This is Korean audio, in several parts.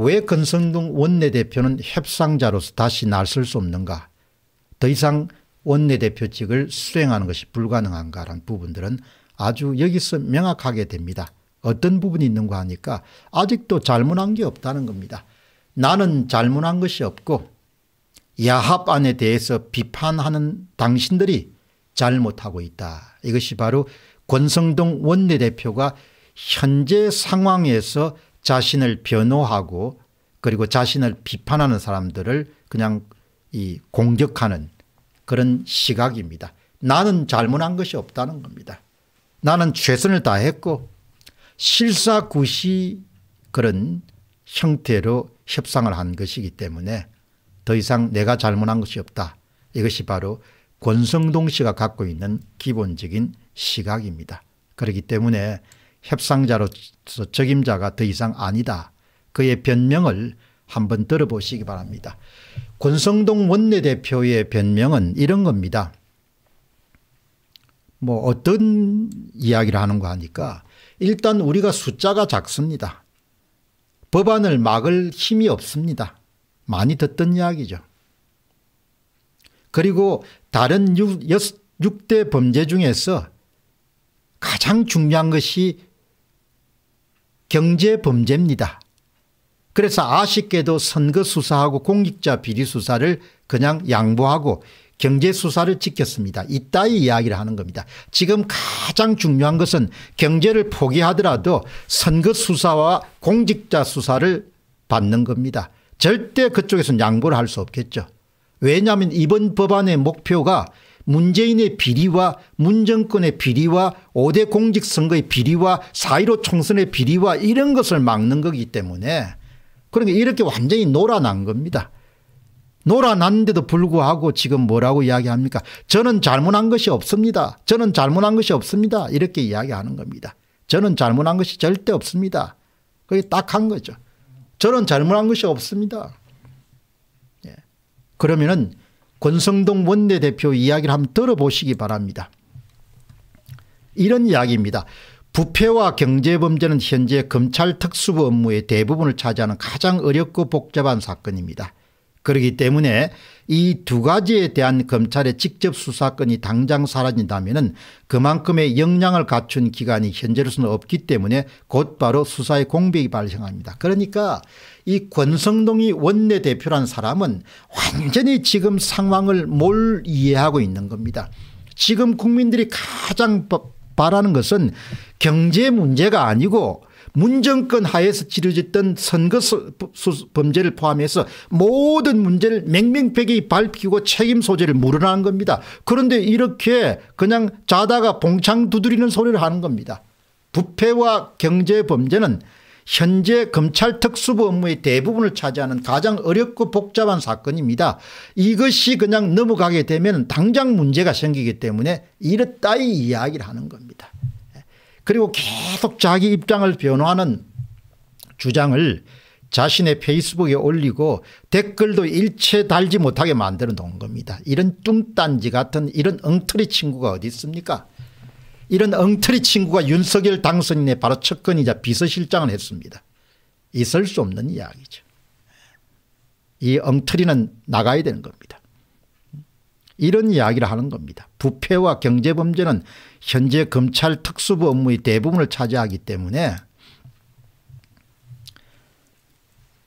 왜 권성동 원내대표는 협상자로서 다시 나설 수 없는가 더 이상 원내대표직을 수행하는 것이 불가능한가라는 부분들은 아주 여기서 명확하게 됩니다. 어떤 부분이 있는가 하니까 아직도 잘못한 게 없다는 겁니다. 나는 잘못한 것이 없고 야합안에 대해서 비판하는 당신들이 잘못하고 있다. 이것이 바로 권성동 원내대표가 현재 상황에서 자신을 변호하고 그리고 자신을 비판하는 사람들을 그냥 이 공격하는 그런 시각입니다. 나는 잘못한 것이 없다는 겁니다. 나는 최선을 다했고 실사구시 그런 형태로 협상을 한 것이기 때문에 더 이상 내가 잘못한 것이 없다. 이것이 바로 권성동 씨가 갖고 있는 기본적인 시각입니다. 그렇기 때문에 협상자로서 책임자가 더 이상 아니다. 그의 변명을 한번 들어보시기 바랍니다. 권성동 원내대표의 변명은 이런 겁니다. 뭐 어떤 이야기를 하는가 하니까 일단 우리가 숫자가 작습니다. 법안을 막을 힘이 없습니다. 많이 듣던 이야기죠. 그리고 다른 6대 범죄 중에서 가장 중요한 것이 경제 범죄입니다. 그래서 아쉽게도 선거 수사하고 공직자 비리 수사를 그냥 양보하고 경제 수사를 지켰습니다. 이따위 이야기를 하는 겁니다. 지금 가장 중요한 것은 경제를 포기하더라도 선거 수사와 공직자 수사를 받는 겁니다. 절대 그쪽에서는 양보를 할 수 없겠죠. 왜냐하면 이번 법안의 목표가 문재인의 비리와 문정권의 비리와 5대 공직선거의 비리와 4.15 총선의 비리와 이런 것을 막는 거기 때문에 그러니까 이렇게 완전히 놀아난 겁니다. 놀아났는데도 불구하고 지금 뭐라고 이야기합니까? 저는 잘못한 것이 없습니다. 저는 잘못한 것이 없습니다. 이렇게 이야기하는 겁니다. 저는 잘못한 것이 절대 없습니다. 그게 딱 한 거죠. 저는 잘못한 것이 없습니다. 예. 그러면은 권성동 원내대표 이야기를 한번 들어보시기 바랍니다. 이런 이야기입니다. 부패와 경제범죄는 현재 검찰 특수부 업무의 대부분을 차지하는 가장 어렵고 복잡한 사건입니다. 그렇기 때문에 이 두 가지에 대한 검찰의 직접 수사권이 당장 사라진다면 그만큼의 역량을 갖춘 기관이 현재로서는 없기 때문에 곧바로 수사의 공백이 발생합니다. 그러니까 이 권성동이 원내대표란 사람은 완전히 지금 상황을 몰 이해하고 있는 겁니다. 지금 국민들이 가장 바라는 것은 경제 문제가 아니고 문정권 하에서 치러졌던 선거 범죄를 포함해서 모든 문제를 맹맹백이 밝히고 책임 소재를 물어나는 겁니다. 그런데 이렇게 그냥 자다가 봉창 두드리는 소리를 하는 겁니다. 부패와 경제 범죄는 현재 검찰 특수부 업무의 대부분을 차지하는 가장 어렵고 복잡한 사건입니다. 이것이 그냥 넘어가게 되면 당장 문제가 생기기 때문에 이렇다이 이야기를 하는 겁니다. 그리고 계속 자기 입장을 변호하는 주장을 자신의 페이스북에 올리고 댓글도 일체 달지 못하게 만들어 놓은 겁니다. 이런 뚱딴지 같은 이런 엉터리 친구가 어디 있습니까 이런 엉터리 친구가 윤석열 당선인의 바로 측근이자 비서실장을 했습니다. 있을 수 없는 이야기죠. 이 엉터리는 나가야 되는 겁니다. 이런 이야기를 하는 겁니다. 부패와 경제범죄는 현재 검찰 특수부 업무의 대부분을 차지하기 때문에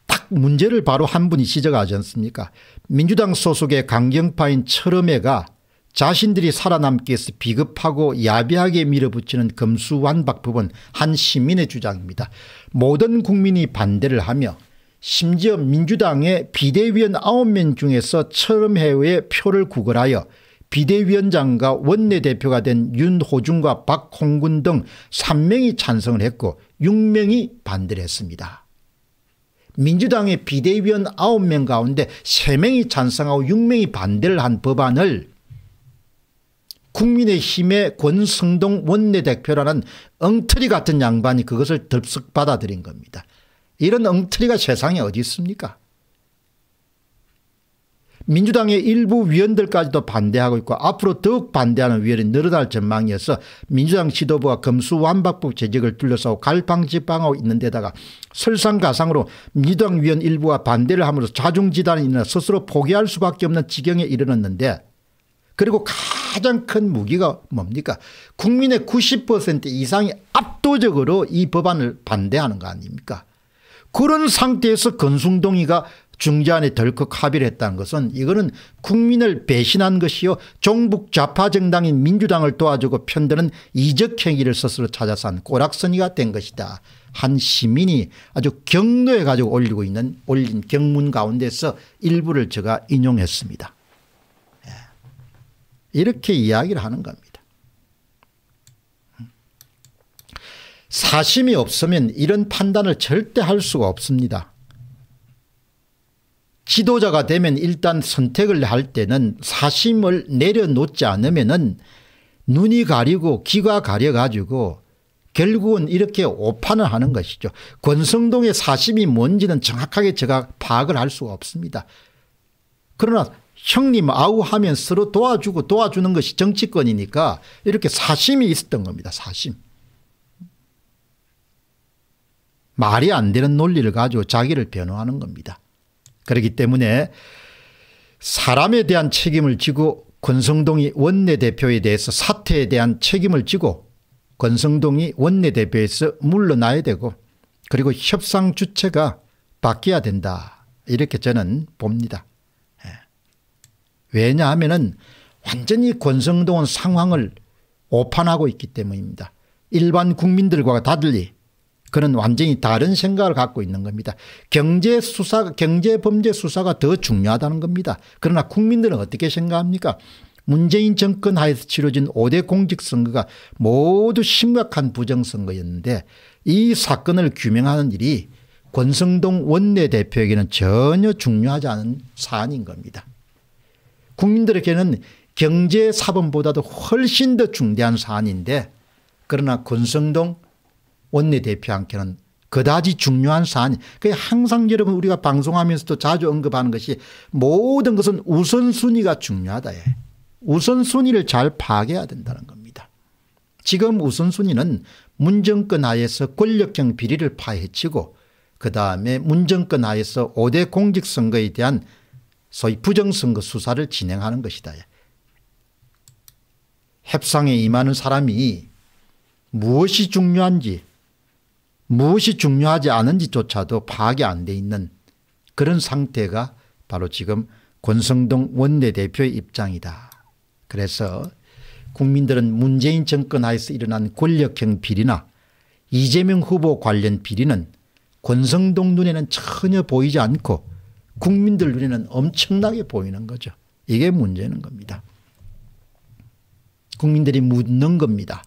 딱 문제를 바로 한 분이 지적하지 않습니까 민주당 소속의 강경파인 철음회가 자신들이 살아남기 위해서 비겁하고 야비하게 밀어붙이는 검수완박법은 한 시민의 주장입니다. 모든 국민이 반대를 하며 심지어 민주당의 비대위원 9명 중에서 철음회의 표를 구걸하여 비대위원장과 원내대표가 된 윤호중과 박홍근 등 3명이 찬성을 했고 6명이 반대를 했습니다. 민주당의 비대위원 9명 가운데 3명이 찬성하고 6명이 반대를 한 법안을 국민의힘의 권성동 원내대표라는 엉터리 같은 양반이 그것을 덥석 받아들인 겁니다. 이런 엉터리가 세상에 어디 있습니까? 민주당의 일부 위원들까지도 반대하고 있고 앞으로 더욱 반대하는 위원이 늘어날 전망이어서 민주당 지도부가 검수완박법 재적을 둘러싸고 갈팡질팡하고 있는 데다가 설상가상으로 민주당 위원 일부가 반대를 함으로써 자중지단이 일어나 스스로 포기할 수밖에 없는 지경에 이르렀는데 그리고 가장 큰 무기가 뭡니까 국민의 90% 이상이 압도적으로 이 법안을 반대하는 거 아닙니까 그런 상태에서 건숭동이가 중재안에 덜컥 합의를 했다는 것은 이거는 국민을 배신한 것이요 종북 좌파 정당인 민주당을 도와주고 편드는 이적 행위를 스스로 찾아서 한 꼬락서니가 된 것이다. 한 시민이 아주 경로에 가지고 올리고 있는 올린 경문 가운데서 일부를 제가 인용했습니다. 예. 이렇게 이야기를 하는 겁니다. 사심이 없으면 이런 판단을 절대 할 수가 없습니다. 지도자가 되면 일단 선택을 할 때는 사심을 내려놓지 않으면은 눈이 가리고 귀가 가려가지고 결국은 이렇게 오판을 하는 것이죠. 권성동의 사심이 뭔지는 정확하게 제가 파악을 할 수가 없습니다. 그러나 형님 아우 하면 서로 도와주고 도와주는 것이 정치권이니까 이렇게 사심이 있었던 겁니다. 사심. 말이 안 되는 논리를 가지고 자기를 변호하는 겁니다. 그렇기 때문에 사람에 대한 책임을 지고 권성동이 원내대표에 대해서 사태에 대한 책임을 지고 권성동이 원내대표에서 물러나야 되고 그리고 협상 주체가 바뀌어야 된다 이렇게 저는 봅니다. 예. 왜냐하면 은 완전히 권성동은 상황을 오판하고 있기 때문입니다. 일반 국민들과 달리 그는 완전히 다른 생각을 갖고 있는 겁니다. 경제 수사, 경제 범죄 수사가 더 중요하다는 겁니다. 그러나 국민들은 어떻게 생각합니까? 문재인 정권 하에서 치러진 5대 공직선거가 모두 심각한 부정선거였는데 이 사건을 규명하는 일이 권성동 원내대표에게는 전혀 중요하지 않은 사안인 겁니다. 국민들에게는 경제사범보다도 훨씬 더 중대한 사안인데 그러나 권성동 원내대표 한테는 그다지 중요한 사안이 그 항상 여러분 우리가 방송하면서도 자주 언급하는 것이 모든 것은 우선순위가 중요하다. 예. 우선순위를 잘 파악해야 된다는 겁니다. 지금 우선순위는 문정권 하에서 권력형 비리를 파헤치고 그다음에 문정권 하에서 5대 공직선거에 대한 소위 부정선거 수사를 진행하는 것이다. 예. 협상에 임하는 사람이 무엇이 중요한지 무엇이 중요하지 않은지조차도 파악이 안 돼 있는 그런 상태가 바로 지금 권성동 원내대표의 입장이다. 그래서 국민들은 문재인 정권 하에서 일어난 권력형 비리나 이재명 후보 관련 비리는 권성동 눈에는 전혀 보이지 않고 국민들 눈에는 엄청나게 보이는 거죠. 이게 문제는 겁니다. 국민들이 묻는 겁니다.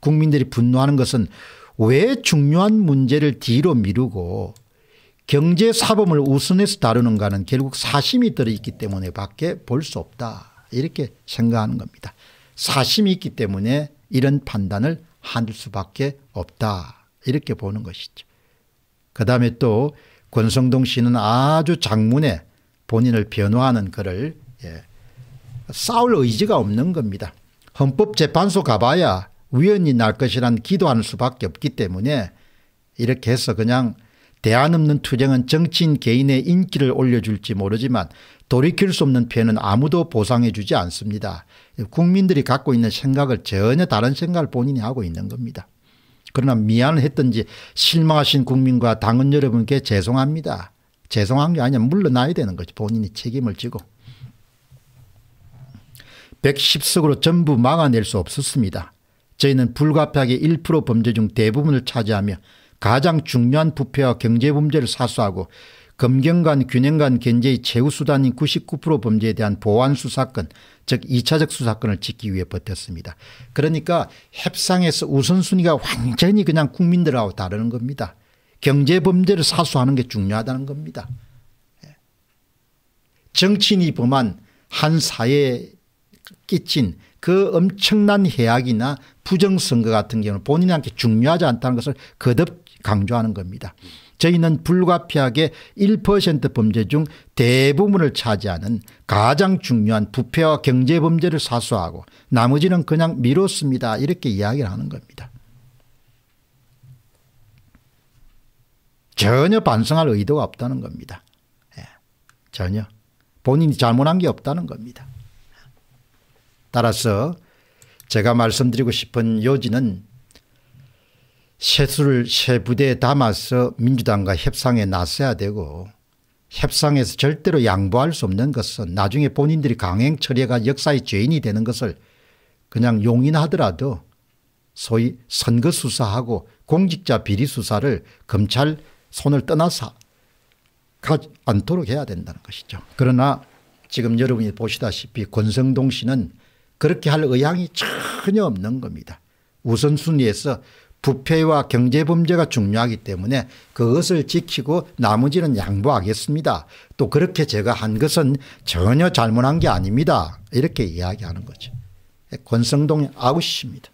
국민들이 분노하는 것은 왜 중요한 문제를 뒤로 미루고 경제 사범을 우선해서 다루는가는 결국 사심이 들어있기 때문에 밖에 볼 수 없다 이렇게 생각하는 겁니다. 사심이 있기 때문에 이런 판단을 할 수밖에 없다 이렇게 보는 것이죠. 그 다음에 또 권성동 씨는 아주 장문에 본인을 변호하는 글을 예, 싸울 의지가 없는 겁니다. 헌법재판소 가봐야 우연히 날 것이란 기도하는 수밖에 없기 때문에 이렇게 해서 그냥 대안 없는 투쟁은 정치인 개인의 인기를 올려줄지 모르지만 돌이킬 수 없는 피해는 아무도 보상해 주지 않습니다. 국민들이 갖고 있는 생각을 전혀 다른 생각을 본인이 하고 있는 겁니다. 그러나 미안했던지 실망하신 국민과 당원 여러분께 죄송합니다. 죄송한 게 아니라 물러나야 되는 거지 본인이 책임을 지고. 110석으로 전부 막아낼 수 없었습니다. 저희는 불가피하게 1% 범죄 중 대부분을 차지하며 가장 중요한 부패와 경제범죄를 사수하고 검경관 균형간 견제의 최우수단인 99% 범죄에 대한 보완수사건즉 2차적 수사권을 지키기 위해 버텼습니다. 그러니까 협상에서 우선순위가 완전히 그냥 국민들하고 다르는 겁니다. 경제범죄를 사수하는 게 중요하다는 겁니다. 예. 정치인이 범한 한 사회의 끼친 그 엄청난 해악이나 부정선거 같은 경우는 본인한테 중요하지 않다는 것을 거듭 강조하는 겁니다. 저희는 불가피하게 1% 범죄 중 대부분을 차지하는 가장 중요한 부패와 경제 범죄를 사수하고 나머지는 그냥 미뤘습니다. 이렇게 이야기를 하는 겁니다. 전혀 반성할 의도가 없다는 겁니다. 예. 전혀. 본인이 잘못한 게 없다는 겁니다. 따라서 제가 말씀드리고 싶은 요지는 세수를 세 부대에 담아서 민주당과 협상에 나서야 되고 협상에서 절대로 양보할 수 없는 것은 나중에 본인들이 강행 처리가 역사의 죄인이 되는 것을 그냥 용인하더라도 소위 선거 수사하고 공직자 비리 수사를 검찰 손을 떠나서 가지 않도록 해야 된다는 것이죠. 그러나 지금 여러분이 보시다시피 권성동 씨는 그렇게 할 의향이 전혀 없는 겁니다. 우선순위에서 부패와 경제범죄가 중요하기 때문에 그것을 지키고 나머지는 양보하겠습니다. 또 그렇게 제가 한 것은 전혀 잘못한 게 아닙니다. 이렇게 이야기하는 거죠. 권성동의 아웃입니다.